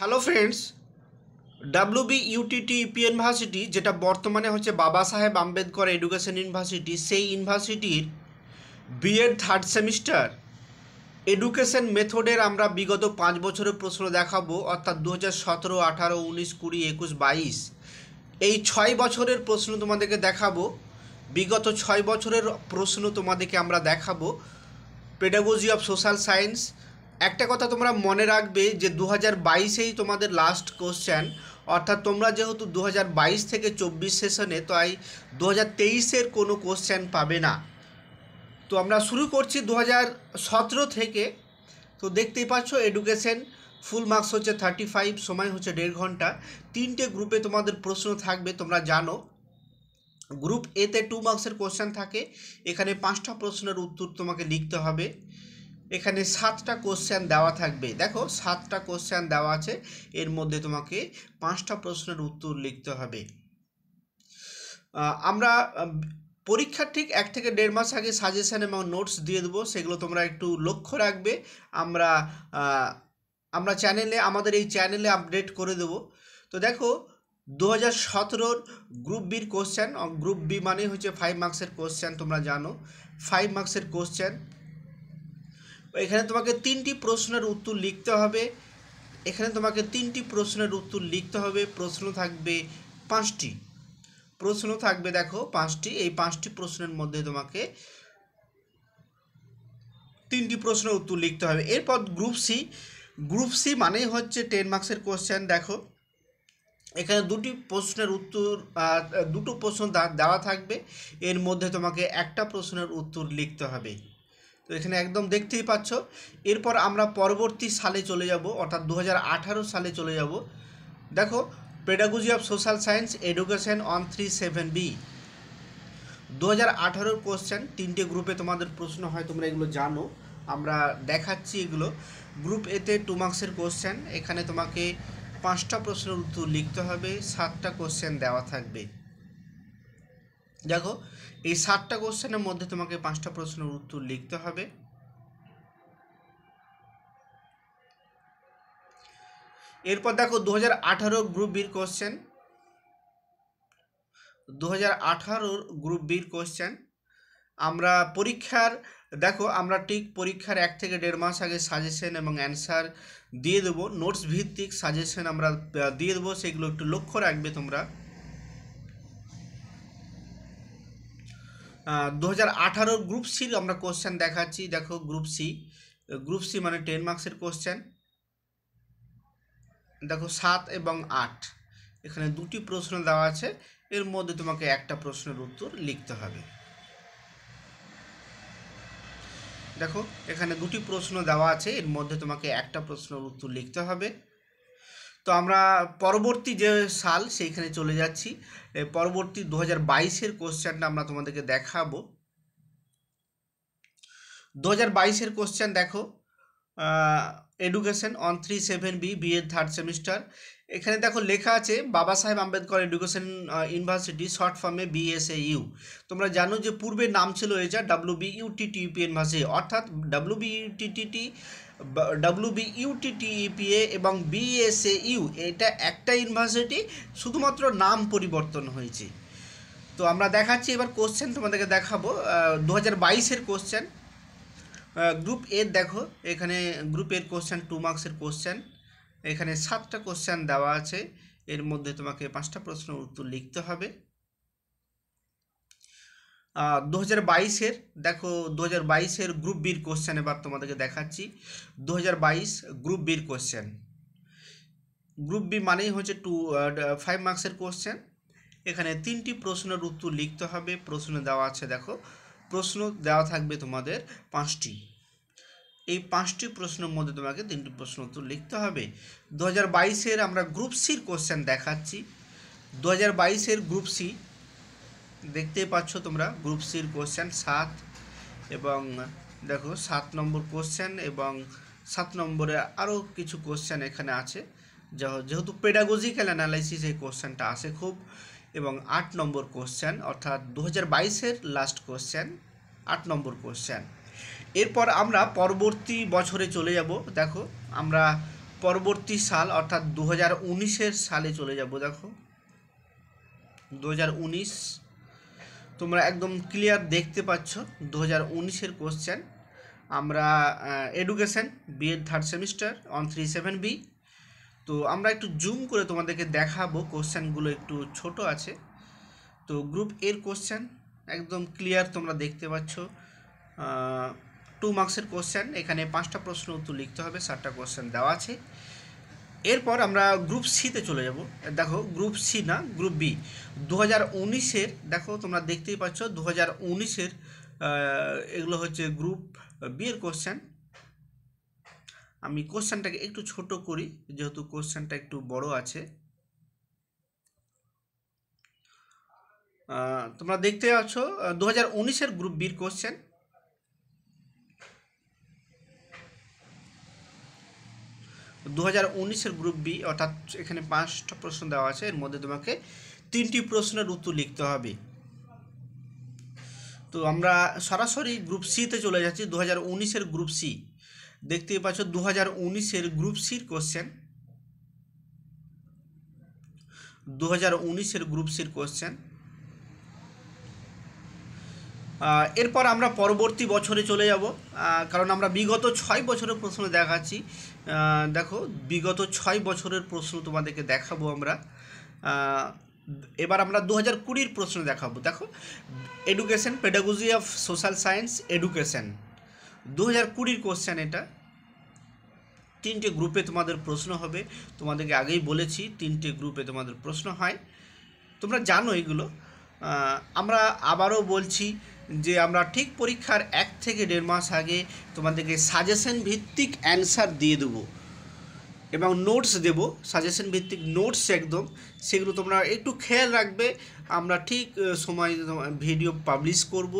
hello friends WB UTT EP university যেটা বর্তমানে হচ্ছে বাবা সাহেব আম্বেদকর এডুকেশন ইউনিভার্সিটি সেই ইউনিভার্সিটির বিএড থার্ড সেমিস্টার এডুকেশন মেথডের আমরা বিগত পাঁচ বছরের প্রশ্ন দেখাবো অর্থাৎ দু হাজার সতেরো আঠারো উনিশ কুড়ি একুশ বাইশ এই ছয় বছরের প্রশ্ন তোমাদেরকে দেখাবো বিগত ছয় বছরের প্রশ্ন তোমাদেরকে আমরা দেখাবো পেডাগোজি অফ সোশ্যাল সায়েন্স একটা কথা তোমরা মনে রাখবে যে দু হাজার বাইশেই তোমাদের লাস্ট কোশ্চেন অর্থাৎ তোমরা যেহেতু দু থেকে চব্বিশ সেশনে তাই দু হাজার তেইশের কোনো কোশ্চেন পাবে না তো আমরা শুরু করছি দু থেকে তো দেখতেই পাচ্ছ এডুকেশন ফুল মার্কস হচ্ছে থার্টি ফাইভ সময় হচ্ছে দেড় ঘন্টা তিনটে গ্রুপে তোমাদের প্রশ্ন থাকবে তোমরা জানো গ্রুপ এতে টু মার্কসের কোশ্চেন থাকে এখানে পাঁচটা প্রশ্নের উত্তর তোমাকে লিখতে হবে এখানে সাতটা কোশ্চেন দেওয়া থাকবে দেখো সাতটা কোশ্চেন দেওয়া আছে এর মধ্যে তোমাকে পাঁচটা প্রশ্নের উত্তর লিখতে হবে আমরা পরীক্ষার ঠিক এক থেকে দেড় মাস আগে সাজেশান এবং নোটস দিয়ে দেবো সেগুলো তোমরা একটু লক্ষ্য রাখবে আমরা আমরা চ্যানেলে আমাদের এই চ্যানেলে আপডেট করে দেব তো দেখো দু হাজার সতেরোর গ্রুপ বির কোশ্চেন গ্রুপ বি মানে হচ্ছে ফাইভ মার্কসের কোশ্চেন তোমরা জানো ফাইভ মার্কসের কোশ্চেন এখানে তোমাকে তিনটি প্রশ্নের উত্তর লিখতে হবে এখানে তোমাকে তিনটি প্রশ্নের উত্তর লিখতে হবে প্রশ্ন থাকবে পাঁচটি প্রশ্ন থাকবে দেখো পাঁচটি এই পাঁচটি প্রশ্নের মধ্যে তোমাকে তিনটি প্রশ্নের উত্তর লিখতে হবে এরপর গ্রুপ সি গ্রুপ সি মানেই হচ্ছে টেন মার্কসের কোয়েশ্চেন দেখো এখানে দুটি প্রশ্নের উত্তর দুটো প্রশ্ন দেওয়া থাকবে এর মধ্যে তোমাকে একটা প্রশ্নের উত্তর লিখতে হবে তো এখানে একদম দেখতেই পাচ্ছ এরপর আমরা পরবর্তী সালে চলে যাব অর্থাৎ দু সালে চলে যাব দেখো pedagogy of social science education on three seven B দু হাজার আঠারোর কোশ্চেন তিনটে গ্রুপে তোমাদের প্রশ্ন হয় তোমরা এগুলো জানো আমরা দেখাচ্ছি এগুলো গ্রুপ এতে টু মার্কসের কোশ্চেন এখানে তোমাকে পাঁচটা প্রশ্নের উত্তর লিখতে হবে সাতটা কোশ্চেন দেওয়া থাকবে দেখো এই সাতটা কোশ্চেনের মধ্যে তোমাকে পাঁচটা প্রশ্নের উত্তর লিখতে হবে এরপর দেখো দু হাজার গ্রুপ বির কোশ্চেন দু হাজার গ্রুপ বির কোশ্চেন আমরা পরীক্ষার দেখো আমরা ঠিক পরীক্ষার এক থেকে দেড় মাস আগে সাজেশন এবং অ্যান্সার দিয়ে দেবো নোটস ভিত্তিক সাজেশন আমরা দিয়ে দেবো সেগুলো একটু লক্ষ্য রাখবে তোমরা দু হাজার আঠারোর গ্রুপ সির আমরা কোশ্চেন দেখাচ্ছি দেখো গ্রুপ সি গ্রুপ সি মানে টেন মার্কসের কোশ্চেন দেখো সাত এবং আট এখানে দুটি প্রশ্ন দেওয়া আছে এর মধ্যে তোমাকে একটা প্রশ্নের উত্তর লিখতে হবে দেখো এখানে দুটি প্রশ্ন দেওয়া আছে এর মধ্যে তোমাকে একটা প্রশ্নের উত্তর লিখতে হবে তো আমরা পরবর্তী যে সাল সেইখানে চলে যাচ্ছি পরবর্তী দু হাজার বাইশের কোশ্চেনটা আমরা তোমাদেরকে দেখাবো দু হাজার বাইশের কোশ্চেন দেখো education on three seven B BEd third semester এখানে দেখো লেখা আছে Baba Saheb Ambedkar education university short ফর্মে বিএসএ ইউ তোমরা জানো যে পূর্বে নাম ছিল এটা ডাব্লিউ বি ইউটিটিউপি ইউনিভার্সিটি অর্থাৎ W B UTTT W B e এবং বিএসএ ইউ এটা একটা ইউনিভার্সিটি শুধুমাত্র নাম পরিবর্তন হয়েছে তো আমরা দেখাচ্ছি এবার কোশ্চেন তোমাদেরকে দেখাবো দু হাজার বাইশের কোশ্চেন গ্রুপ এর দেখো এখানে গ্রুপের কোশ্চেন টু মার্ক্সের কোশ্চেন এখানে সাতটা কোশ্চেন দেওয়া আছে এর মধ্যে তোমাকে পাঁচটা প্রশ্ন উত্তর লিখতে হবে দু হাজার বাইশের দেখো দু হাজার বাইশের গ্রুপ বির কোশ্চেন এবার তোমাদেরকে দেখাচ্ছি দু হাজার বাইশ গ্রুপ বির কোশ্চেন গ্রুপ বি মানেই হচ্ছে টু ফাইভ মার্কসের কোশ্চেন এখানে তিনটি প্রশ্নের উত্তর লিখতে হবে প্রশ্ন দেওয়া আছে দেখো প্রশ্ন দেওয়া থাকবে তোমাদের পাঁচটি এই পাঁচটি প্রশ্নের মধ্যে তোমাকে তিনটি প্রশ্ন উত্তর লিখতে হবে দু হাজার বাইশের আমরা গ্রুপ সির কোশ্চেন দেখাচ্ছি দু হাজার বাইশের গ্রুপ সি দেখতেই পাচ্ছ তোমরা গ্রুপ সির কোশ্চেন সাত এবং দেখো সাত নম্বর কোশ্চেন এবং সাত নম্বরে আরও কিছু কোশ্চেন এখানে আছে যেহেতু পেডাগোজিক্যাল অ্যানালাইসিস এই কোশ্চেনটা আসে খুব এবং আট নম্বর কোশ্চেন অর্থাৎ দু হাজার বাইশের লাস্ট কোশ্চেন আট নম্বর কোশ্চেন এরপর আমরা পরবর্তী বছরে চলে যাব দেখো আমরা পরবর্তী সাল অর্থাৎ দু হাজার উনিশের সালে চলে যাব দেখো দু হাজার উনিশ তোমরা একদম ক্লিয়ার দেখতে পাচ্ছ দু হাজার উনিশের কোশ্চেন আমরা education BEd third semester on three seven B তো আমরা একটু জুম করে তোমাদেরকে দেখাবো কোশ্চেনগুলো একটু ছোট আছে তো গ্রুপ এর কোশ্চেন একদম ক্লিয়ার তোমরা দেখতে পাচ্ছ টু মার্কসের কোশ্চেন এখানে পাঁচটা প্রশ্ন উত্তর লিখতে হবে সাতটা কোশ্চেন দেওয়া আছে এরপর আমরা গ্রুপ সিতে চলে যাব দেখো গ্রুপ সি না গ্রুপ বি দু হাজার উনিশের দেখো তোমরা দেখতেই পাচ্ছ দু হাজার উনিশের এগুলো হচ্ছে গ্রুপ বি এর কোশ্চেন আমি কোশ্চেনটাকে একটু ছোট করি যেহেতু কোশ্চেনটা একটু বড় আছে তোমরা দেখতে পাচ্ছ দু হাজার উনিশের গ্রুপ বির কোশ্চেন দু হাজার গ্রুপ বি অর্থাৎ এখানে পাঁচটা প্রশ্ন দেওয়া আছে এর মধ্যে তোমাকে তিনটি প্রশ্নের উত্তর লিখতে হবে তো আমরা সরাসরি গ্রুপ সিতে চলে যাচ্ছি দু হাজার গ্রুপ সি দেখতেই পাচ্ছ দু হাজার গ্রুপ সির কোশ্চেন দু হাজার গ্রুপ সির কোশ্চেন এরপর আমরা পরবর্তী বছরে চলে যাব কারণ আমরা বিগত ছয় বছরের প্রশ্ন দেখাচ্ছি দেখো বিগত ছয় বছরের প্রশ্ন তোমাদেরকে দেখাবো আমরা এবার আমরা দু হাজার কুড়ির প্রশ্ন দেখাবো দেখো education pedagogy of social science education দু হাজার কুড়ির কোশ্চেন এটা তিনটে গ্রুপে তোমাদের প্রশ্ন হবে তোমাদেরকে আগেই বলেছি তিনটে গ্রুপে তোমাদের প্রশ্ন হয় তোমরা জানো এগুলো আমরা আবারও বলছি যে আমরা ঠিক পরীক্ষার এক থেকে দেড় মাস আগে তোমাদেরকে সাজেশন ভিত্তিক অ্যান্সার দিয়ে দেবো এবং নোটস দেব সাজেশন ভিত্তিক নোটস একদম সেগুলো তোমরা একটু খেয়াল রাখবে আমরা ঠিক সময় ভিডিও পাবলিশ করব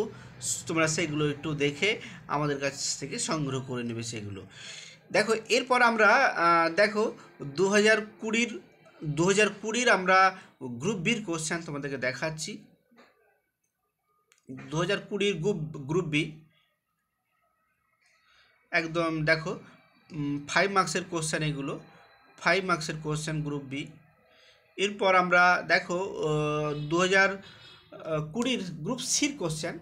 তোমরা সেগুলো একটু দেখে আমাদের কাছ থেকে সংগ্রহ করে নেবে সেগুলো দেখো এরপর আমরা দেখো দু হাজার কুড়ির দু হাজার কুড়ির আমরা গ্রুপ বির কোশ্চেন তোমাদেরকে দেখাচ্ছি দু হাজার কুড়ির গ্রুপ গ্রুপ বি একদম দেখো ফাইভ মার্কসের কোশ্চেন এগুলো ফাইভ মার্কসের কোশ্চেন গ্রুপ বি এরপর আমরা দেখো দু হাজার কুড়ির গ্রুপ সির কোশ্চেন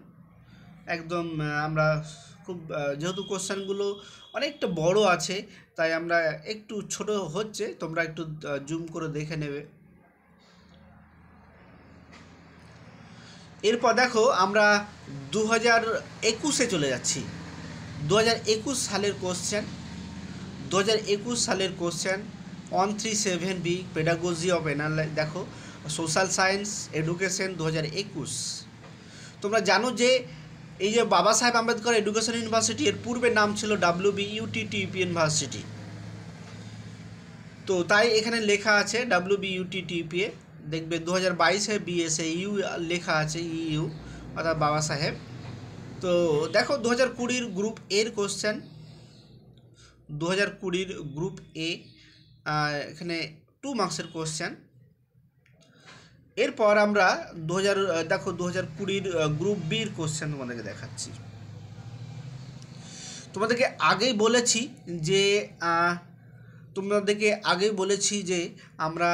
একদম আমরা খুব যেহেতু কোশ্চেনগুলো অনেকটা বড় আছে তাই আমরা একটু ছোট হচ্ছে তোমরা একটু জুম করে দেখে নেবে এরপর দেখো আমরা দু হাজার একুশে চলে যাচ্ছি দু হাজার একুশ সালের কোশ্চেন দু হাজার একুশ সালের question one three seven B pedagogy of এনালাই দেখো সোশ্যাল সায়েন্স এডুকেশন দু হাজার একুশ তোমরা জানো যে এই যে বাবা সাহেব আম্বেদকর এডুকেশন ইউনিভার্সিটি এর পূর্বে নাম ছিল ডাব্লিউ বি ইউটিটিপি ইউনিভার্সিটি তো তাই এখানে লেখা আছে ডাব্লিউ বি ইউটিটিপিএ দেখবে দু হাজার বাইশে বিএসএ ইউ লেখা আছে ইউ অর্থাৎ বাবা সাহেব তো দেখো দু হাজার কুড়ির গ্রুপ এর কোশ্চেন দু হাজার কুড়ির গ্রুপ এ এখানে টু মার্কসের কোশ্চেন এরপর আমরা দু হাজার দেখো দু হাজার কুড়ির গ্রুপ বির কোশ্চেন তোমাদেরকে দেখাচ্ছি তোমাদেরকে আগেই বলেছি যে তোমাদেরকে আগেই বলেছি যে আমরা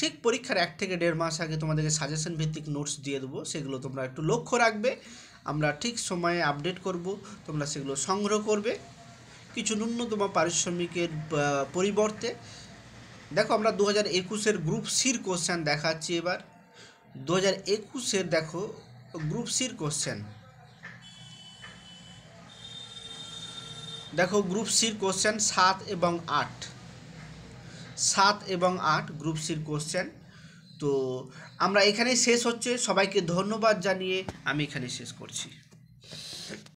ঠিক পরীক্ষার এক থেকে দেড় মাস আগে তোমাদেরকে সাজেশন ভিত্তিক নোটস দিয়ে দেবো সেগুলো তোমরা একটু লক্ষ্য রাখবে আমরা ঠিক সময়ে আপডেট করব তোমরা সেগুলো সংগ্রহ করবে কিছু ন্যূনতম পারিশ্রমিকের পরিবর্তে দেখো আমরা দু হাজার একুশের গ্রুপ সির কোশ্চেন দেখাচ্ছি এবার দু হাজার একুশের দেখো গ্রুপ সির কোশ্চেন দেখো গ্রুপ সির কোশ্চেন সাত এবং আট সাত এবং আট গ্রুপ সির কোশ্চেন তো আমরা এখানেই শেষ হচ্ছে সবাইকে ধন্যবাদ জানিয়ে আমি এখানে শেষ করছি